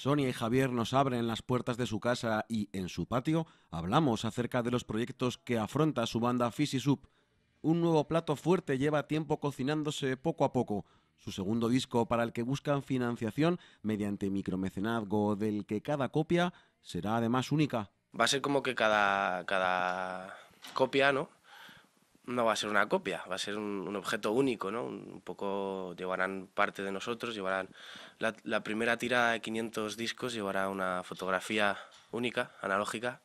Sonia y Javier nos abren las puertas de su casa y, en su patio, hablamos acerca de los proyectos que afronta su banda Fizzy Un nuevo plato fuerte lleva tiempo cocinándose poco a poco. Su segundo disco, para el que buscan financiación mediante micromecenazgo, del que cada copia será además única. Va a ser como que cada, cada copia, ¿no? no va a ser una copia, va a ser un, objeto único, ¿no? Un poco llevarán parte de nosotros, llevarán la, primera tira de 500 discos, llevará una fotografía única, analógica,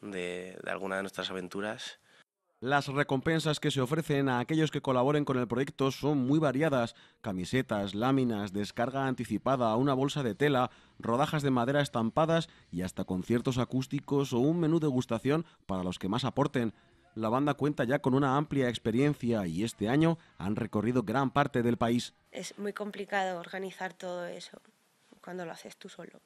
de, de alguna de nuestras aventuras. Las recompensas que se ofrecen a aquellos que colaboren con el proyecto son muy variadas. Camisetas, láminas, descarga anticipada, una bolsa de tela, rodajas de madera estampadas y hasta conciertos acústicos o un menú degustación para los que más aporten. La banda cuenta ya con una amplia experiencia y este año han recorrido gran parte del país. Es muy complicado organizar todo eso cuando lo haces tú solo.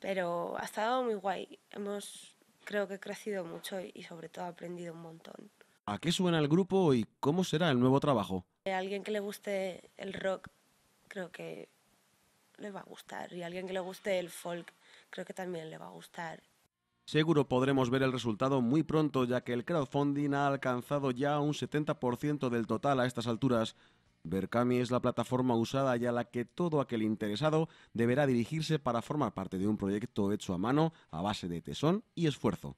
Pero ha estado muy guay. Hemos, creo que he crecido mucho y sobre todo he aprendido un montón. ¿A qué suena el grupo y cómo será el nuevo trabajo? A alguien que le guste el rock creo que le va a gustar y a alguien que le guste el folk creo que también le va a gustar. Seguro podremos ver el resultado muy pronto ya que el crowdfunding ha alcanzado ya un 70% del total a estas alturas. Berkami es la plataforma usada y a la que todo aquel interesado deberá dirigirse para formar parte de un proyecto hecho a mano a base de tesón y esfuerzo.